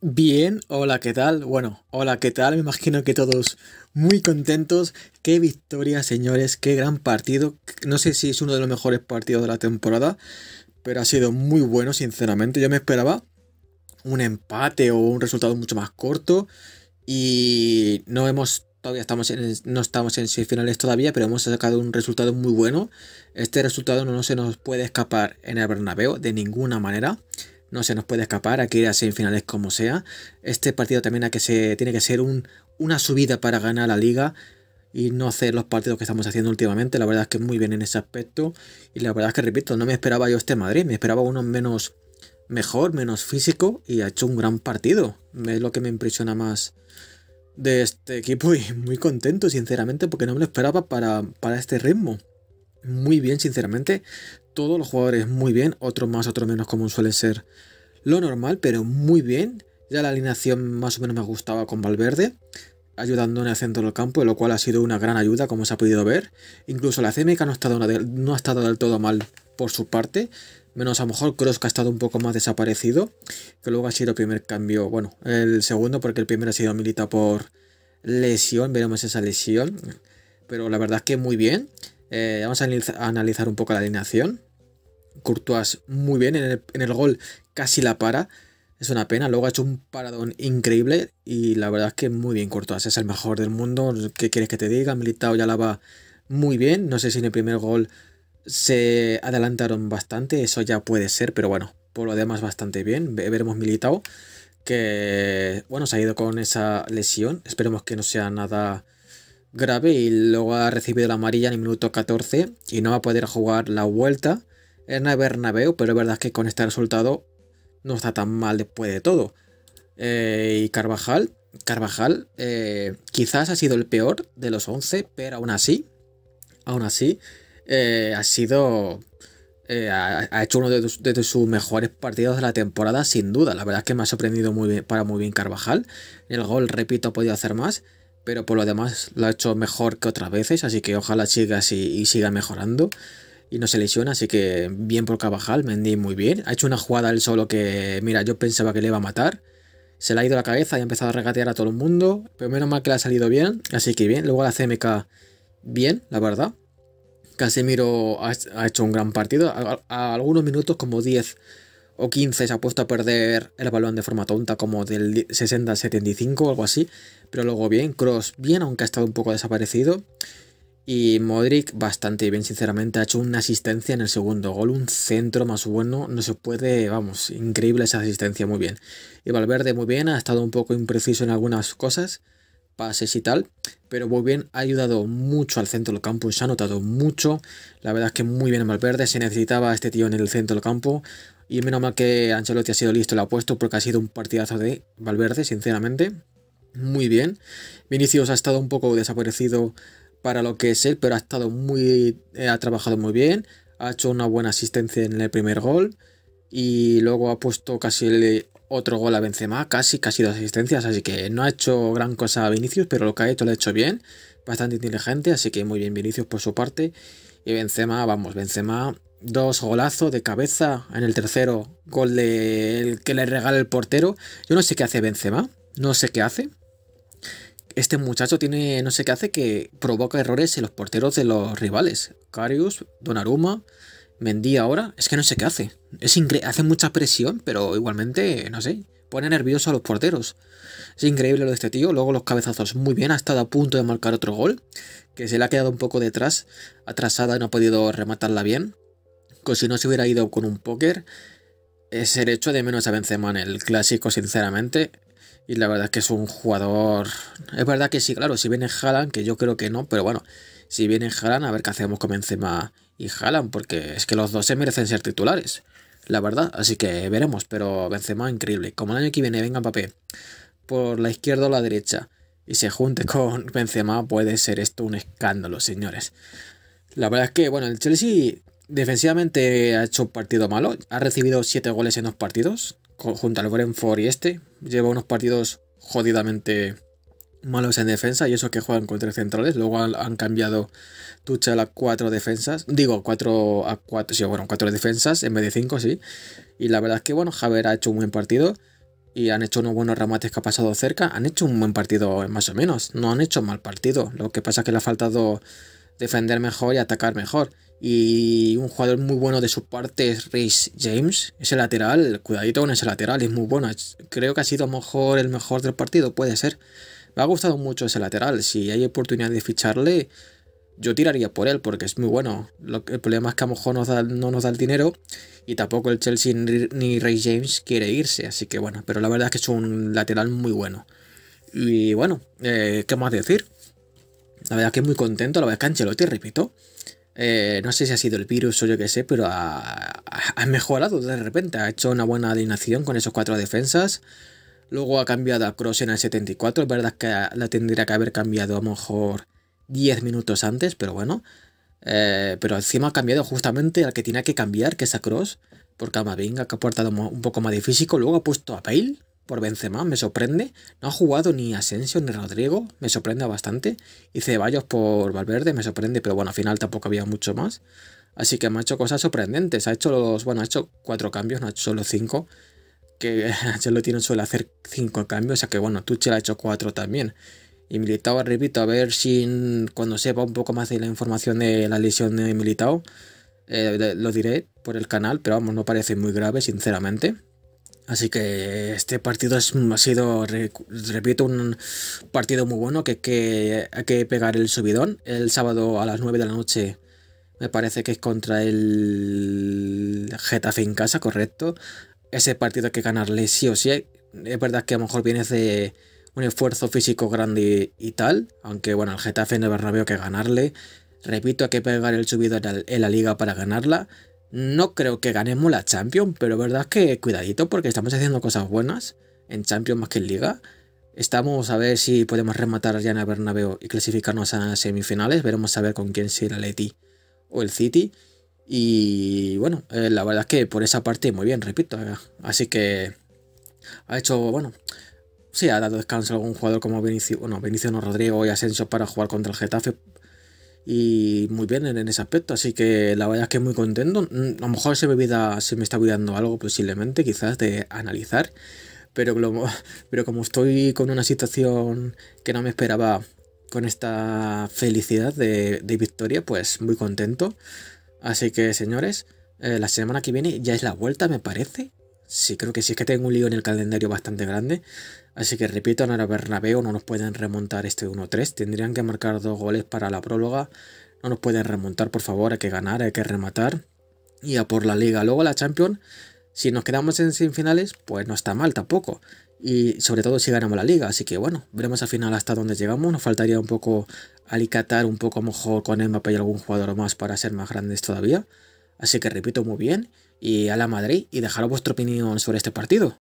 Bien, hola, ¿qué tal? Bueno, hola, ¿qué tal? Me imagino que todos muy contentos. Qué victoria, señores, qué gran partido. No sé si es uno de los mejores partidos de la temporada, pero ha sido muy bueno, sinceramente. Yo me esperaba un empate o un resultado mucho más corto y no hemos todavía estamos en, no estamos en semifinales todavía, pero hemos sacado un resultado muy bueno. Este resultado no se nos puede escapar en el Bernabéu de ninguna manera no se nos puede escapar, aquí que ir a semifinales como sea. Este partido también que tiene que ser una subida para ganar la liga y no hacer los partidos que estamos haciendo últimamente. La verdad es que muy bien en ese aspecto. Y la verdad es que, repito, no me esperaba yo este Madrid, me esperaba uno menos mejor, menos físico y ha hecho un gran partido. Es lo que me impresiona más de este equipo y muy contento, sinceramente, porque no me lo esperaba para, para este ritmo. Muy bien, sinceramente todos los jugadores muy bien, otros más, otros menos, como suele ser lo normal, pero muy bien. Ya la alineación más o menos me gustaba con Valverde, ayudando en el centro del campo, lo cual ha sido una gran ayuda, como se ha podido ver. Incluso la CMK no ha estado, no ha estado del todo mal por su parte, menos a lo mejor Kroos que ha estado un poco más desaparecido, que luego ha sido el primer cambio, bueno, el segundo, porque el primero ha sido Milita por lesión, veremos esa lesión, pero la verdad es que muy bien. Eh, vamos a analizar un poco la alineación. Courtois muy bien en el, gol, casi la para. Es una pena, luego ha hecho un paradón increíble y la verdad es que muy bien Courtois, es el mejor del mundo, ¿qué quieres que te diga? Militao ya la va muy bien, no sé si en el primer gol se adelantaron bastante, eso ya puede ser, pero bueno, por lo demás bastante bien, veremos Militao que bueno, se ha ido con esa lesión, esperemos que no sea nada grave y luego ha recibido la amarilla en el minuto 14 y no va a poder jugar la vuelta es el Bernabéu, pero es verdad que con este resultado no está tan mal después de todo. Eh, y Carvajal, Carvajal eh, quizás ha sido el peor de los 11, pero aún así, aún así, eh, ha sido... Ha, hecho uno de, sus mejores partidos de la temporada, sin duda. La verdad es que me ha sorprendido muy para muy bien Carvajal. El gol, repito, ha podido hacer más, pero por lo demás lo ha hecho mejor que otras veces, así que ojalá siga así y siga mejorando y no se lesiona, así que bien por Cabajal, Mendy muy bien. Ha hecho una jugada él solo que, mira, yo pensaba que le iba a matar. Se le ha ido la cabeza y ha empezado a regatear a todo el mundo, pero menos mal que le ha salido bien, así que bien. Luego la CMK, bien, la verdad. Casemiro ha, hecho un gran partido. A, algunos minutos, como 10 o 15, se ha puesto a perder el balón de forma tonta, como del 60 al 75 o algo así. Pero luego bien, Cross bien, aunque ha estado un poco desaparecido. Y Modric bastante bien, sinceramente, ha hecho una asistencia en el segundo gol, un centro más bueno, no se puede, vamos, increíble esa asistencia, muy bien. Y Valverde muy bien, ha estado un poco impreciso en algunas cosas, pases y tal, pero muy bien, ha ayudado mucho al centro del campo, se ha notado mucho, la verdad es que muy bien Valverde, se necesitaba este tío en el centro del campo, y menos mal que Ancelotti ha sido listo, lo ha puesto, porque ha sido un partidazo de Valverde, sinceramente, muy bien. Vinicius ha estado un poco desaparecido para lo que es él, pero ha estado muy. Eh, ha trabajado muy bien. Ha hecho una buena asistencia en el primer gol. Y luego ha puesto casi otro gol a Benzema, casi, casi dos asistencias. Así que no ha hecho gran cosa a Vinicius, pero lo que ha hecho lo ha hecho bien. Bastante inteligente, así que muy bien Vinicius por su parte. Y Benzema, vamos, Benzema, dos golazos de cabeza. En el tercero, gol de el que le regala el portero. Yo no sé qué hace Benzema, no sé qué hace. Este muchacho tiene no sé qué hace que provoca errores en los porteros de los rivales. Carius, Donaruma, Mendy ahora. Es que no sé qué hace. Es hace mucha presión, pero igualmente, no sé, pone nervioso a los porteros. Es increíble lo de este tío. Luego los cabezazos muy bien. Ha estado a punto de marcar otro gol, que se le ha quedado un poco detrás, atrasada y no ha podido rematarla bien. Como si no se hubiera ido con un póker. Es el hecho de menos a Benzema en el clásico, sinceramente. Y la verdad es que es un jugador. Es verdad que sí, claro, si viene Haaland, que yo creo que no, pero bueno, si viene Haaland, a ver qué hacemos con Benzema y Haaland, porque es que los dos se merecen ser titulares, la verdad. Así que veremos, pero Benzema increíble. Como el año que viene venga papel por la izquierda o la derecha y se junte con Benzema, puede ser esto un escándalo, señores. La verdad es que, bueno, el Chelsea defensivamente ha hecho un partido malo, ha recibido siete goles en dos partidos, junto al Brentford y este, lleva unos partidos jodidamente malos en defensa y eso que juegan con tres centrales. Luego han, cambiado Tuchel a cuatro defensas. Digo, cuatro a cuatro. Sí, bueno, cuatro defensas en vez de cinco, sí. Y la verdad es que, bueno, Javier ha hecho un buen partido. Y han hecho unos buenos remates que ha pasado cerca. Han hecho un buen partido, eh, más o menos. No han hecho mal partido. Lo que pasa es que le ha faltado defender mejor y atacar mejor. Y un jugador muy bueno de su parte es Rhys James, ese lateral, cuidadito con ese lateral, es muy bueno. Creo que ha sido mejor el mejor del partido, puede ser. Me ha gustado mucho ese lateral, si hay oportunidad de ficharle, yo tiraría por él porque es muy bueno. el problema es que a lo mejor no nos da el dinero y tampoco el Chelsea ni, ni Ray James quiere irse. Así que bueno, pero la verdad es que es un lateral muy bueno. Y bueno, eh, ¿qué más decir? La verdad que muy contento, la verdad que Ancelotti, repito, eh, no sé si ha sido el virus o yo qué sé, pero ha, mejorado de repente. Ha hecho una buena alineación con esos cuatro defensas. Luego ha cambiado a Cross en el 74. Es verdad que la tendría que haber cambiado a lo mejor 10 minutos antes, pero bueno. Eh, pero encima ha cambiado justamente al que tenía que cambiar, que es a Cross, porque Mavinga que ha aportado un poco más de físico. Luego ha puesto a Bale, por Benzema, me sorprende. No ha jugado ni Asensio ni Rodrigo, me sorprende bastante. Y Ceballos por Valverde, me sorprende, pero bueno, al final tampoco había mucho más. Así que me ha hecho cosas sorprendentes. Ha hecho los, bueno, ha hecho cuatro cambios, no ha hecho solo cinco. Que lo tiene suele hacer cinco cambios, o sea que bueno, Tuchel ha hecho cuatro también. Y Militao, repito, a ver si cuando sepa un poco más de la información de la lesión de Militao, eh, lo diré por el canal, pero vamos, no parece muy grave, sinceramente. Así que este partido es, ha sido, repito, un partido muy bueno que, hay que pegar el subidón. El sábado a las 9 de la noche me parece que es contra el Getafe en casa, correcto. Ese partido hay que ganarle sí o sí. Es verdad que a lo mejor viene de un esfuerzo físico grande y, tal, aunque bueno, el Getafe en el Bernabéu que ganarle. Repito, hay que pegar el subidón en la liga para ganarla no creo que ganemos la Champions, pero verdad es que cuidadito porque estamos haciendo cosas buenas en Champions más que en Liga. Estamos a ver si podemos rematar ya en el Bernabéu y clasificarnos a semifinales. Veremos a ver con quién será el Leti o el City. Y bueno, eh, la verdad es que por esa parte muy bien, repito. Eh. Así que ha hecho, bueno, sí, ha dado descanso a algún jugador como Vinicius bueno, no Rodrigo y Asensio para jugar contra el Getafe y muy bien en, ese aspecto. Así que la verdad es que muy contento. Mm, a lo mejor se me, se me está cuidando algo posiblemente, quizás de analizar. Pero, pero como estoy con una situación que no me esperaba con esta felicidad de, victoria, pues muy contento. Así que señores, eh, la semana que viene ya es la vuelta, me parece. Sí, creo que sí, es que tengo un lío en el calendario bastante grande. Así que repito, en no nos pueden remontar este 1-3. Tendrían que marcar dos goles para la próloga. No nos pueden remontar, por favor. Hay que ganar, hay que rematar. Y a por la Liga. Luego la Champions. Si nos quedamos en semifinales, pues no está mal tampoco. Y sobre todo si ganamos la liga. Así que bueno, veremos al final hasta dónde llegamos. Nos faltaría un poco alicatar un poco mejor con el mapa y algún jugador más para ser más grandes todavía. Así que repito, muy bien y a la Madrid y dejaros vuestra opinión sobre este partido.